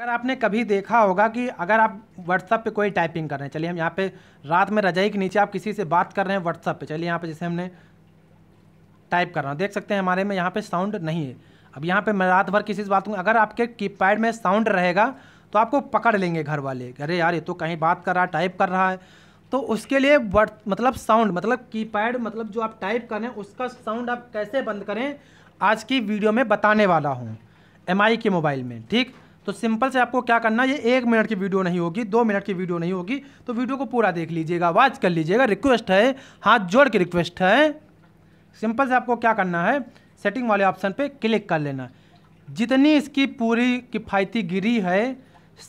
अगर आपने कभी देखा होगा कि अगर आप व्हाट्सअप पे कोई टाइपिंग कर रहे हैं चलिए हम यहाँ पे रात में रजाई के नीचे आप किसी से बात कर रहे हैं व्हाट्सअप पे चलिए यहाँ पे जैसे हमने टाइप कर रहा हूँ देख सकते हैं हमारे में यहाँ पे साउंड नहीं है अब यहाँ पे मैं रात भर किसी से बात करूँगा अगर आपके कीपैड में साउंड रहेगा तो आपको पकड़ लेंगे घर वाले अरे यार ये तो कहीं बात कर रहा है टाइप कर रहा है तो उसके लिए वर्ड मतलब साउंड मतलब कीपैड मतलब जो आप टाइप करें उसका साउंड आप कैसे बंद करें आज की वीडियो में बताने वाला हूँ एम के मोबाइल में ठीक तो सिंपल से आपको क्या करना ये एक मिनट की वीडियो नहीं होगी दो मिनट की वीडियो नहीं होगी तो वीडियो को पूरा देख लीजिएगा वॉच कर लीजिएगा रिक्वेस्ट है हाथ जोड़ के रिक्वेस्ट है सिंपल से आपको क्या करना है सेटिंग वाले ऑप्शन पे क्लिक कर लेना जितनी इसकी पूरी किफ़ायती गिरी है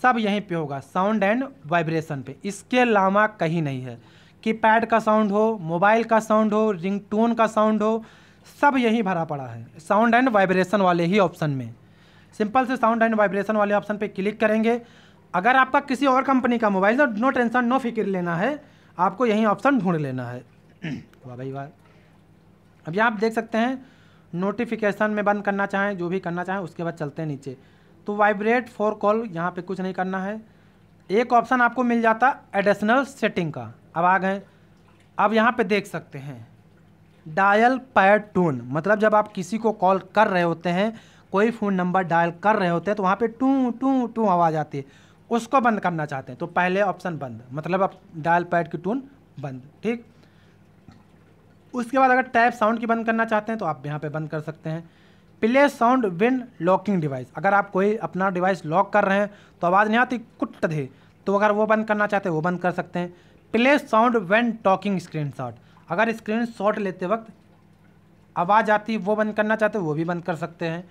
सब यहीं पे होगा साउंड एंड वाइब्रेशन पे इसके अलावा कहीं नहीं है की पैड का साउंड हो मोबाइल का साउंड हो रिंग टोन का साउंड हो सब यहीं भरा पड़ा है साउंड एंड वाइब्रेशन वाले ही ऑप्शन में सिंपल से साउंड एंड वाइब्रेशन वाले ऑप्शन पे क्लिक करेंगे अगर आपका किसी और कंपनी का मोबाइल तो नो टेंशन नो फिक्र लेना है आपको यही ऑप्शन ढूंढ लेना है वाह भाई वाह अब यहाँ आप देख सकते हैं नोटिफिकेशन में बंद करना चाहें जो भी करना चाहें उसके बाद चलते हैं नीचे तो वाइब्रेट फॉर कॉल यहाँ पे कुछ नहीं करना है एक ऑप्शन आपको मिल जाता एडिशनल सेटिंग का अब आ गए अब यहाँ पे देख सकते हैं डायल पैड टोन मतलब जब आप किसी को कॉल कर रहे होते हैं कोई फ़ोन नंबर डायल कर रहे होते हैं तो वहाँ पे टू टू टू आवाज़ आती है उसको बंद करना चाहते हैं तो पहले ऑप्शन बंद मतलब आप डायल पैड की टून बंद ठीक उसके बाद अगर टैप साउंड की बंद करना चाहते हैं तो आप यहाँ पे बंद कर सकते हैं play sound when locking device अगर आप कोई अपना डिवाइस लॉक कर रहे हैं तो आवाज़ नहीं आती कुट दे तो अगर वो बंद करना चाहते हैं वो बंद कर सकते हैं play sound when taking screenshot अगर स्क्रीन शॉट लेते वक्त आवाज़ आती वो बंद करना चाहते वो भी बंद कर सकते हैं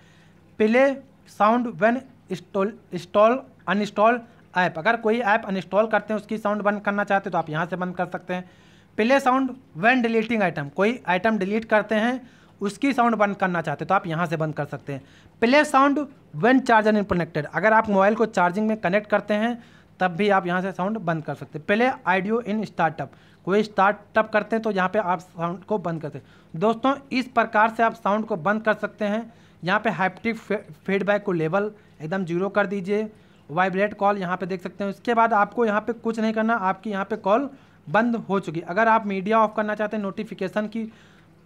play sound when install install uninstall app अगर कोई ऐप अनइंस्टॉल करते हैं उसकी साउंड बंद करना चाहते हैं तो आप यहाँ से बंद कर सकते हैं play sound when deleting item कोई आइटम डिलीट करते हैं उसकी साउंड बंद करना चाहते हैं तो आप यहाँ से बंद कर सकते हैं play sound when charger in connected अगर आप मोबाइल को चार्जिंग में कनेक्ट करते हैं तब भी आप यहाँ से साउंड बंद कर सकते हैं प्ले आइडियो इन स्टार्टअप कोई स्टार्टअप करते हैं तो यहाँ पे आप साउंड को बंद करते हैं दोस्तों इस प्रकार से आप साउंड को बंद कर सकते हैं यहाँ पे हाइप्टिक फीडबैक को लेवल एकदम जीरो कर दीजिए वाइब्रेट कॉल यहाँ पे देख सकते हैं उसके बाद आपको यहाँ पे कुछ नहीं करना आपकी यहाँ पे कॉल बंद हो चुकी अगर आप मीडिया ऑफ करना चाहते हैं नोटिफिकेशन की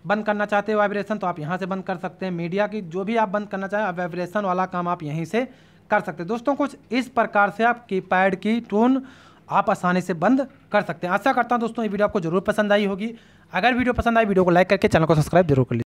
बंद करना चाहते हैं वाइब्रेशन तो आप यहाँ से बंद कर सकते हैं मीडिया की जो भी आप बंद करना चाहें आप वाइब्रेशन वाला काम आप यहीं से कर सकते हैं दोस्तों कुछ इस प्रकार से आप पैड की टोन आप आसानी से बंद कर सकते हैं आशा करता हूँ दोस्तों ये वीडियो आपको जरूर पसंद आई होगी अगर वीडियो पसंद आई वीडियो को लाइक करके चैनल को सब्सक्राइब जरूर कर लीजिए